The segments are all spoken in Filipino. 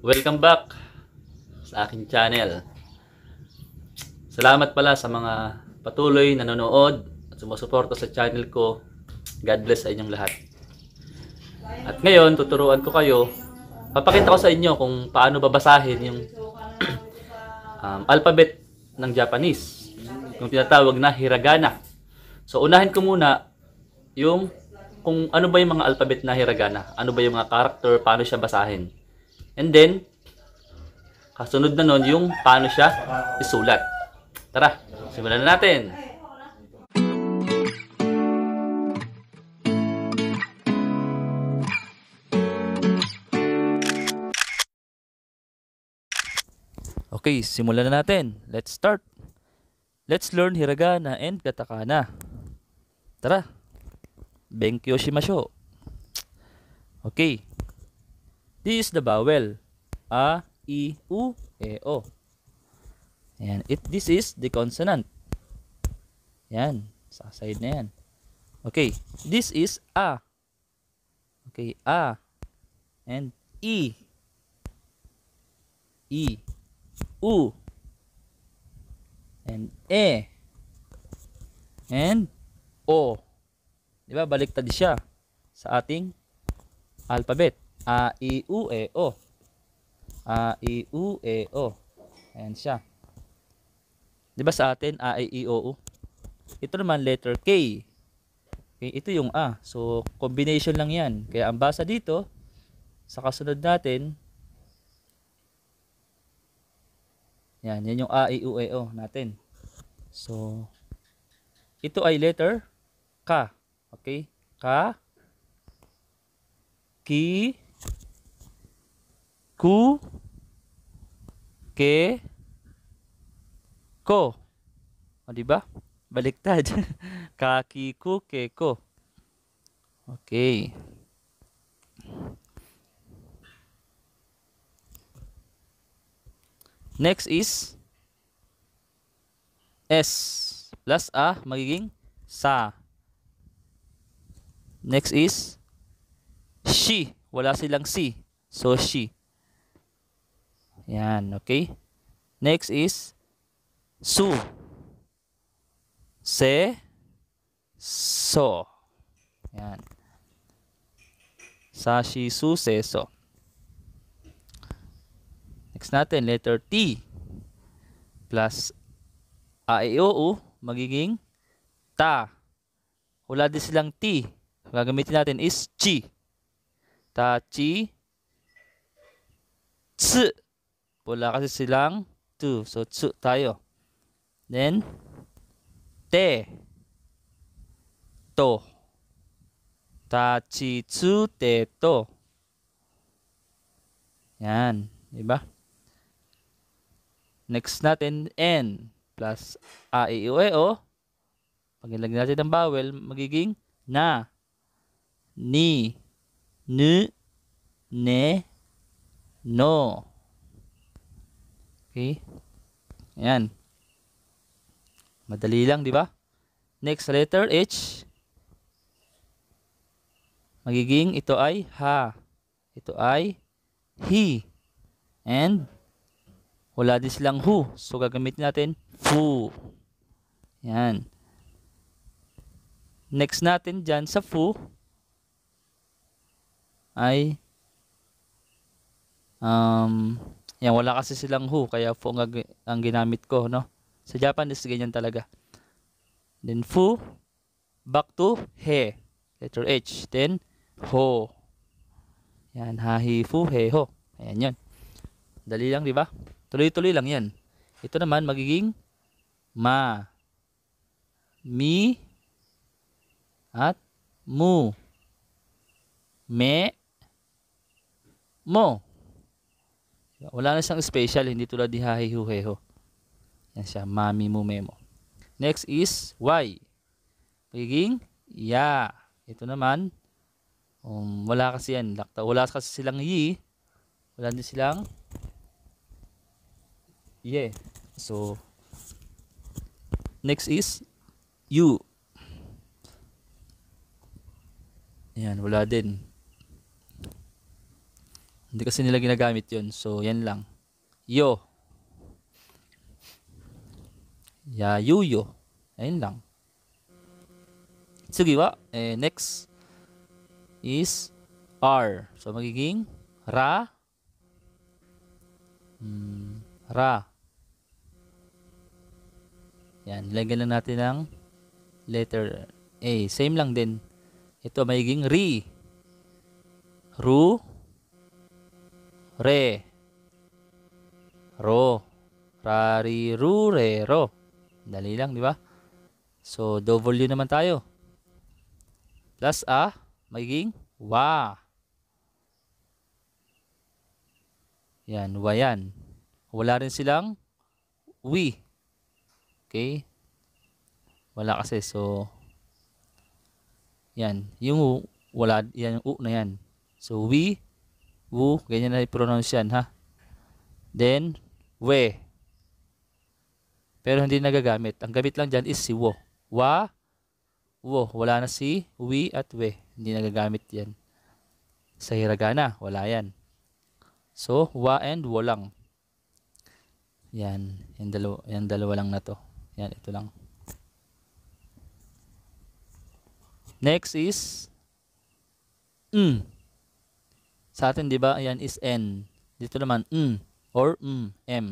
Welcome back sa aking channel. Salamat pala sa mga patuloy nanonood at sumusuporta sa channel ko. God bless sa inyong lahat. At ngayon, tuturuan ko kayo. Papakita ko sa inyo kung paano babasahin yung um, alphabet ng Japanese. Yung tinatawag na hiragana. So, unahin ko muna yung kung ano ba yung mga alphabet na hiragana. Ano ba yung mga character, paano siya basahin. And then, kasunod na nun yung paano siya isulat. Tara, simulan na natin. Okay, simulan na natin. Let's start. Let's learn hiragana and katakana. Tara. Benkyo shimasho. Okay. This is the vowel. A, I, U, E, O. Ayan. It, this is the consonant. Ayan. Sa side na yan. Okay. This is A. Okay. A. And E. E. U. And E. And O. Diba? Baliktad siya sa ating alphabet. A, I, U, E, O. A, I, U, E, O. Ayan siya. Di ba sa atin, A, I, E, O, U? Ito naman, letter K. Okay, ito yung A. So, combination lang yan. Kaya ang basa dito, sa kasunod natin, yan, yan yung A, I, U, E, O natin. So, ito ay letter K. Okay? K. Ki. Ku. Ke. Ko. O, oh, di ba? Baliktad. Kaki ku ke ko. Okay. Next is S plus A magiging sa. Next is she. Wala silang C. So she. Yan, okay? Next is su. Se, so. Yan. Sashi, su, se, so. Next natin, letter T plus a, e, o, u, magiging ta. Wala din silang T. Gagamitin natin is chi. Ta, chi, tsu. Wala kasi silang to. So, tsu tayo. Then, te. To. Tachi tsu te to. Yan. Diba? Next natin, N plus A, I, e, U, E, O. Pag ilagay natin ang vowel, magiging na, ni, nu, ne, no. Okay? Ayan. Madali lang, di ba? Next letter, H. Magiging ito ay ha. Ito ay he. And wala din silang who. So gagamitin natin who. Yan. Next natin dyan sa who ay um, yan, wala kasi silang hu, kaya fu ang, ang ginamit ko, no? Sa Japanese, ganyan talaga. Then fu, back to he, letter H. Then ho. Yan, hahi, fu, he, ho. Ayan yan. Dali lang, di ba? Tuloy-tuloy lang yan. Ito naman, magiging ma, mi, at mu, me, mo. Wala na siyang special, hindi tulad ni Hahihuheho. Yan siya, mami mo memo. Next is Y. Pagiging ya. Ito naman, um, wala kasi yan. wala kasi silang yi. Wala din silang ye. So, next is you. Yan, wala din. Hindi kasi nila ginagamit yun. So, yan lang. Yo. Ya, Yayuyo. Ayun lang. Sige ba? Eh, next is R. So, magiging ra. Mm, ra. Yan. Lagyan lang natin ng letter A. Same lang din. Ito, magiging ri. Ru re ro rari ru re ro dali lang di ba so W naman tayo plus a magiging wa yan wa yan wala rin silang wi okay wala kasi so yan yung wala yan yung u na yan so we wu, ganyan na i-pronounce yan ha. Then, we. Pero hindi nagagamit. Ang gamit lang dyan is si wo. Wa, wo. Wala na si we at we. Hindi nagagamit yan. Sa hiragana, wala yan. So, wa and wo lang. Yan, yung dalawa, yung dalawa lang na to. Yan, ito lang. Next is mm. Sa atin, di ba, ayan is N. Dito naman, M or M. M.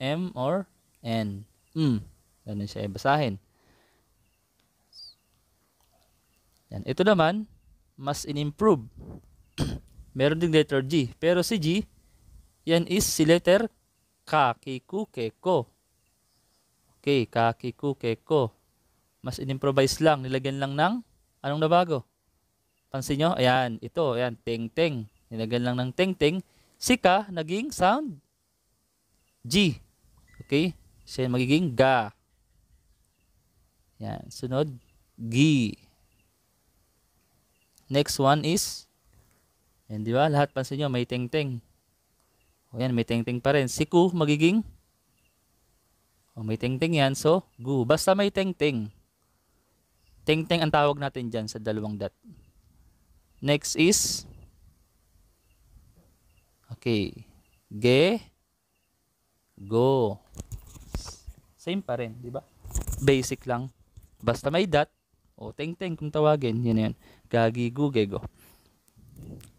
M or N. M. Ganun siya basahin. Yan. Ito naman, mas in-improve. Meron ding letter G. Pero si G, yan is si letter K. Kiku, ko. Okay, K, kiku, keko. Mas in-improvise lang. Nilagyan lang ng, anong nabago? Pansin nyo? Ayan, ito. Ayan, ting-ting. Nilagyan lang ng tengteng. Si ka naging sound G. Okay? Siya magiging ga. Yan. Sunod, gi. Next one is, yan di ba? Lahat pansin nyo, may tengteng. O yan, may tengteng pa rin. Si ku magiging, o may tengteng yan, so gu. Basta may tengteng. Tengteng ang tawag natin dyan sa dalawang dot. Next is, Okay. Ge. Go. Same pa rin, di ba? Basic lang. Basta may dot. O teng-teng kung tawagin. Yun yan. Gagi, gu, ge, go.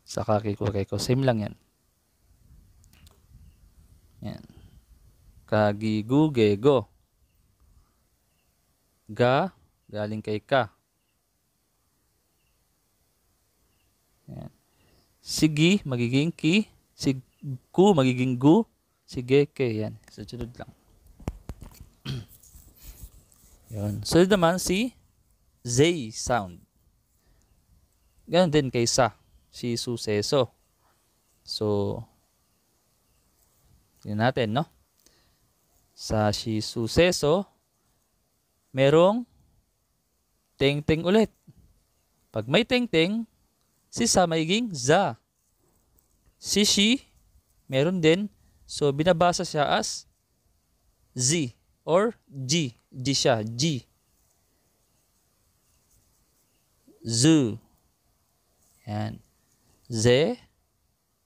Saka kiko, kiko. Same lang yan. Yan. Kagi, gu, ge, go. Ga. Galing kay ka. Yan. Sige, magiging ki. Si gu, magiging gu. Si geke, yan. Susunod lang. Yun. Sunod naman si zay sound. Ganon din kay sa. Si suseso. So, yun natin, no? Sa si suseso, merong ting-ting ulit. Pag may ting-ting, si sa may za. Si she, meron din. So, binabasa siya as Z or G. G siya, G. Zoo. Yan. Z.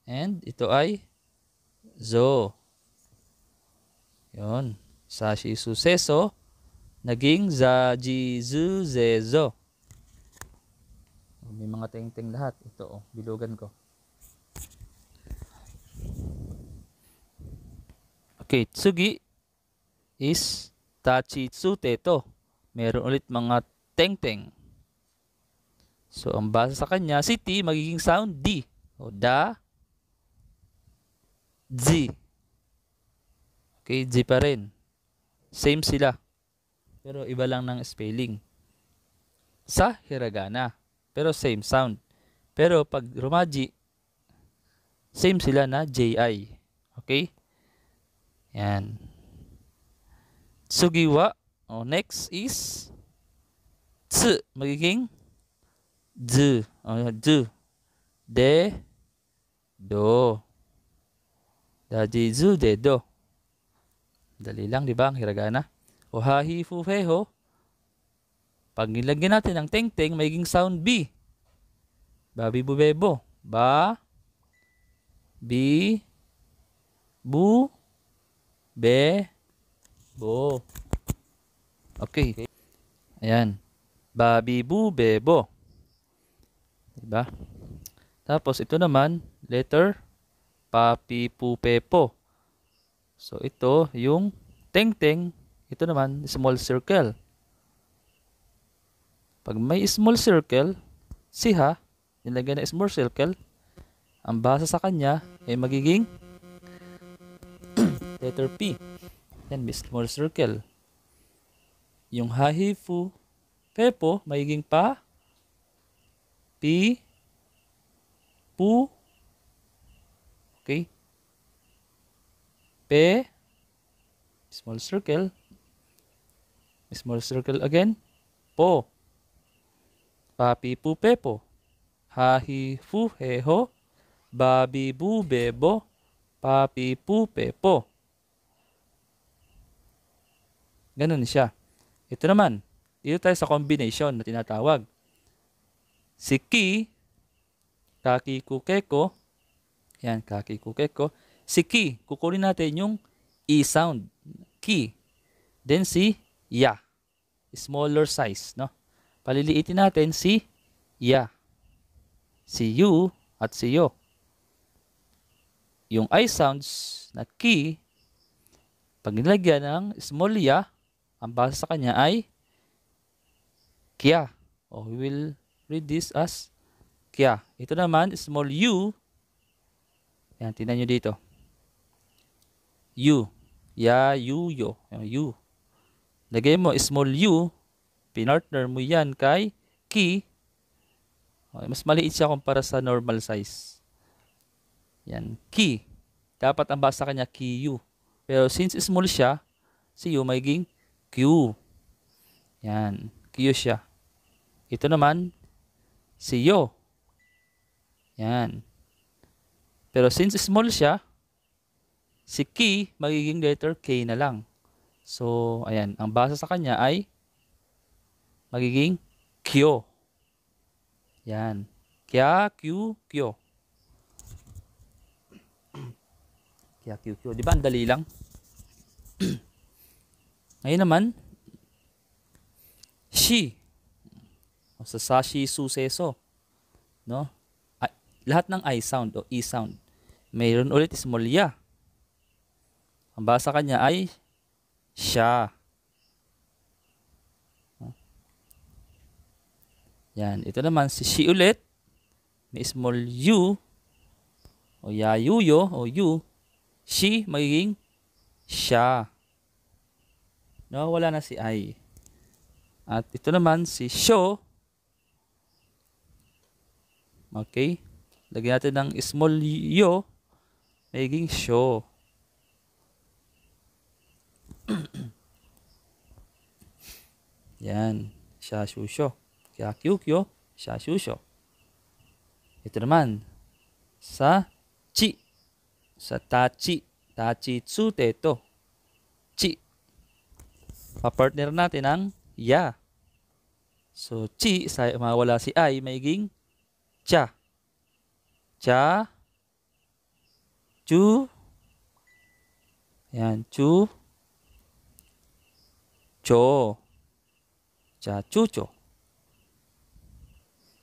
And ito ay zo. Yon. Sa si suseso, naging za, ji, zu, ze, zo. May mga tingting lahat. Ito, oh, bilugan ko. Okay, tsugi is tachitsute to. Meron ulit mga teng -teng. So, ang basa sa kanya, si T magiging sound D. O da, Z. Okay, Z pa rin. Same sila. Pero iba lang ng spelling. Sa hiragana. Pero same sound. Pero pag romaji, same sila na JI. Okay? Yan. Sugiwa. O, oh, next is tsu. Magiging zu. O, d. De. Do. Daji zu de do. Dali lang, di ba? Ang hiragana. O ha hi fu he ho. Pag nilagyan natin ng tengteng, magiging sound B. Babi bebo. Ba. Bi. Bu bo Okay. Ayan. babi Babibu bebo. Diba? Tapos ito naman, letter pu papipupepo. So ito yung teng -teng, ito naman small circle. Pag may small circle, siha, nilagay na small circle, ang basa sa kanya ay magiging Letter P. Then, may small circle. Yung hahifu, pepo, maiging pa, P, pu, okay, pe, small circle, small circle again, po, pa, pi, pu pepo, hahi fu heho, babi bu be, bo, pa, pi, pu pepo. Ganun siya. Ito naman, dito tayo sa combination na tinatawag. Si ki, kaki kukeko, yan, kaki kukeko. Si ki, kukunin natin yung e sound. Ki. Then si ya. Smaller size, no? Paliliitin natin si ya. Si you at si yo. Yung i sounds na ki, pag nilagyan ng small ya, ang basa sa kanya ay kya. Oh, we will read this as kya. Ito naman, small u. Yan, tingnan nyo dito. U. Ya, yu, yo. U. Lagay mo, small u. Pinartner mo yan kay ki. Oh, mas maliit siya kumpara sa normal size. Yan, ki. Dapat ang basa kanya, ki u. Pero since small siya, si u magiging Q. Yan. Q siya. Ito naman, si Yo. Yan. Pero since small siya, si K magiging letter K na lang. So, ayan. Ang basa sa kanya ay magiging Q. Yan. Kya, Q, Q. Kya, Q, Q. Di ba? Ang dali lang. Ngayon naman, she. O sa sashi suseso. No? Ay, lahat ng I sound o E sound. Mayroon ulit is molya. Ang basa kanya ay siya. Yan. Ito naman, si she ulit. May small u. O yayuyo o u. She magiging siya. No, wala na si I. At ito naman si show. Okay? Lagyan natin ng small yo magiging show. Yan. Siya shusho. Kaya kyukyo, siya shusho. Ito naman. Sa chi. Sa tachi. Tachi tsute to. Chi. Pa-partner natin ang ya. So, chi, sa, mawala si i, maiging cha. Cha. Chu. Yan, chu. Cho. Cha, chu, cho.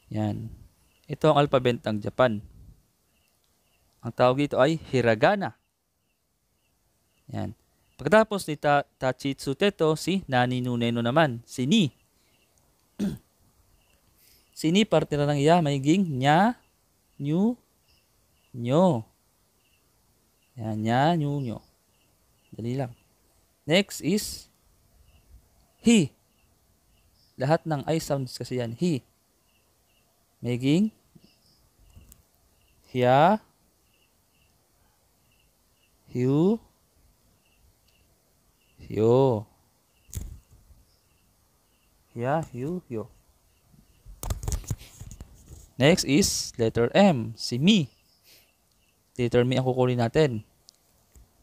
Yan. Ito ang alphabet ng Japan. Ang tawag dito ay hiragana. Yan. Pagkatapos ni ta Tachitsu Teto, si Nani Nuneno naman, si Ni. si Ni parte na ng iya, magiging nya, nyu, nyo. Yan, nya, nyu, nyo. Dali lang. Next is he. Lahat ng I sounds kasi yan, he. Magiging hiya, hiu, Yo. Yeah, you, yo. Next is letter M, si me. Letter me ang kukunin natin.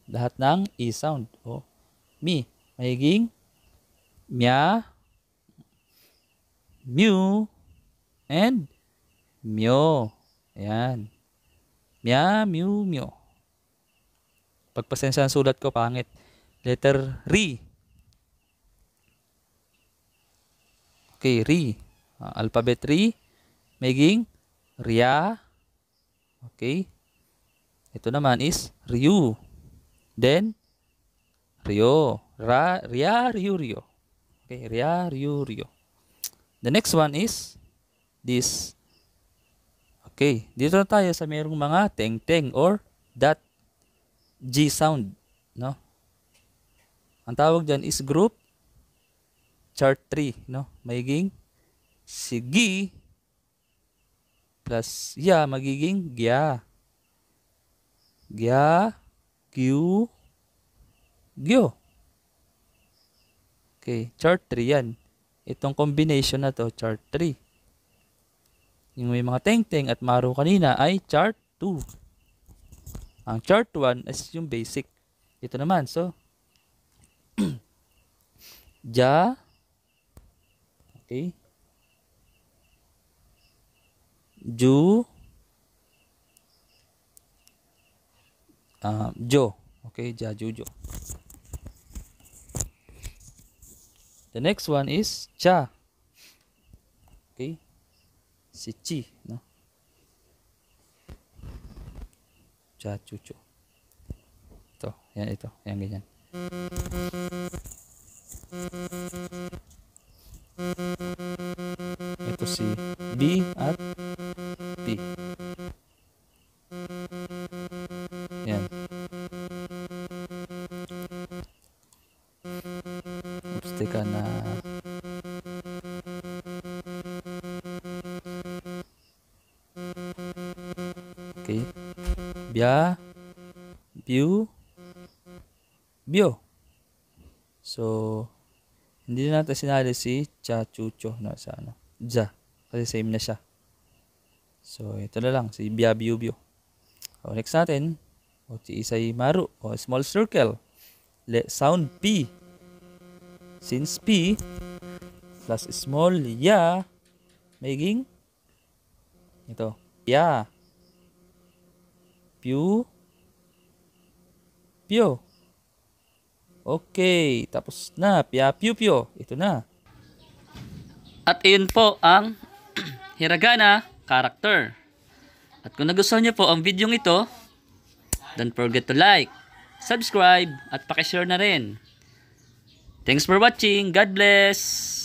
Lahat ng E sound. oh me. Mahiging mia mew, and myo. Ayan. mia mew, myo. Pagpasensya ang sulat ko, pangit. Letter RE. Okay, RE. Uh, ah, alphabet RE. making RIA. Okay. Ito naman is ryu Then, Rio. Ra, Ria, ryu Rio. Okay, Ria, ryu Rio. The next one is this. Okay, dito na tayo sa mayroong mga teng-teng or that G sound. Ang tawag dyan is group chart 3, no? Magiging si gi plus ya magiging gya. Gya, gyu, gyo. Okay, chart 3 yan. Itong combination na to, chart 3. Yung may mga tengteng -teng at maro kanina ay chart 2. Ang chart 1 is yung basic. Ito naman, so ja okay. ju uh, jo okay ja ju jo the next one is cha okay si chi no cha cucu tuh yang itu yang ini itu si D at T ya Oops, teka oke okay. bia bio bio so Hindi na natin sinali si Cha Chachucho na sa ano. Ja. Kasi same na siya. So, ito na lang. Si Biabiubio. O, oh, next natin. O, oh, si Isay Maru. O, oh, small circle. Le, sound P. Since P plus small ya making ito. Ya. Pew. Pew. Okay, tapos na. Pia-piu-piu. Ito na. At iyon po ang hiragana character. At kung nagustuhan niyo po ang video ito, don't forget to like, subscribe, at pakishare na rin. Thanks for watching. God bless!